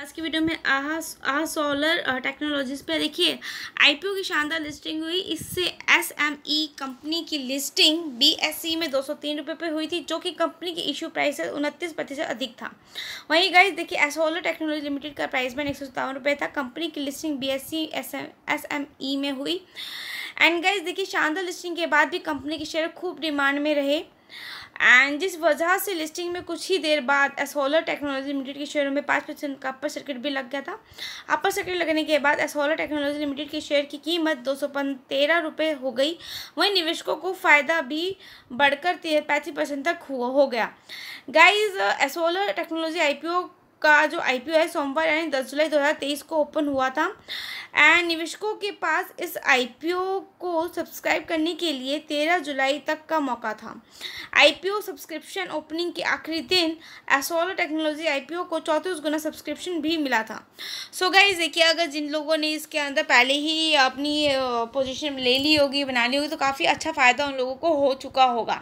आज की वीडियो में आहा आहा सोलर टेक्नोलॉजीज़ पे देखिए आईपीओ की शानदार लिस्टिंग हुई इससे एसएमई कंपनी e की लिस्टिंग बीएसई e में दो सौ पे हुई थी जो कि कंपनी की इशू प्राइस से उनतीस प्रतिशत अधिक था वहीं गाइस देखिए सोलर टेक्नोलॉजी लिमिटेड का प्राइस बैन एक सौ था कंपनी की लिस्टिंग बी एस में हुई एंड गाइज देखिए शानदार लिस्टिंग के बाद भी कंपनी के शेयर खूब डिमांड में रहे एंड जिस वजह से लिस्टिंग में कुछ ही देर बाद एसोलर टेक्नोलॉजी लिमिटेड के शेयरों में पाँच परसेंट का अपर सर्किट भी लग गया था अपर सर्किट लगने के बाद एसोलर टेक्नोलॉजी लिमिटेड के शेयर की कीमत दो सौ तेरह रुपये हो गई वहीं निवेशकों को फ़ायदा भी बढ़कर पैंतीस परसेंट तक हो गया गाइज एसोलर टेक्नोलॉजी आई का जो आईपीओ है सोमवार यानी 10 जुलाई 2023 को ओपन हुआ था एंड निवेशकों के पास इस आईपीओ को सब्सक्राइब करने के लिए 13 जुलाई तक का मौका था आईपीओ सब्सक्रिप्शन ओपनिंग के आखिरी दिन एसोलो टेक्नोलॉजी आईपीओ को चौंतीस गुना सब्सक्रिप्शन भी मिला था सो गाइज देखिए अगर जिन लोगों ने इसके अंदर पहले ही अपनी पोजिशन ले ली होगी बना ली होगी तो काफ़ी अच्छा फ़ायदा उन लोगों को हो चुका होगा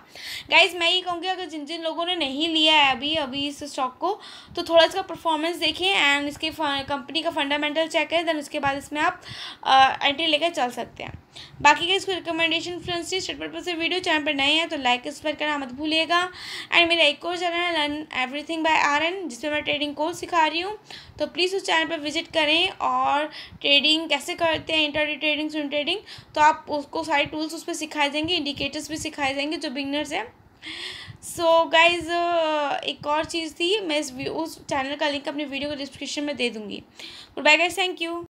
गाइज मैं ये कहूँगी अगर जिन जिन लोगों ने नहीं लिया है अभी अभी इस स्टॉक को तो थोड़ा सा परफॉर्मेंस देखें एंड इसकी कंपनी का फंडामेंटल चेक है देन उसके बाद इसमें आप एंट्री लेकर चल सकते हैं बाकी के इसको रिकमेंडेशन फ्रेंड्स जी स्टेट पर से वीडियो चैनल पर नए हैं तो लाइक इस पर करना मत भूलिएगा एंड मेरा एक कोर्स चैनल है learn everything by R N जिसमें मैं ट्रेडिंग कोर्स सिखा रही हूँ तो प्लीज़ उस चैनल पर विजिट करें और ट्रेडिंग कैसे करते हैं इंटर ट्रेडिंग सुन ट्रेडिंग तो आप उसको सारे टूल्स उस पर सिखाए देंगे इंडिकेटर्स भी सिखाए देंगे जो बिगनर्स हैं सो so, गाइज uh, एक और चीज़ थी मैं इस उस चैनल का लिंक अपने वीडियो को डिस्क्रिप्शन में दे दूँगी good bye guys thank you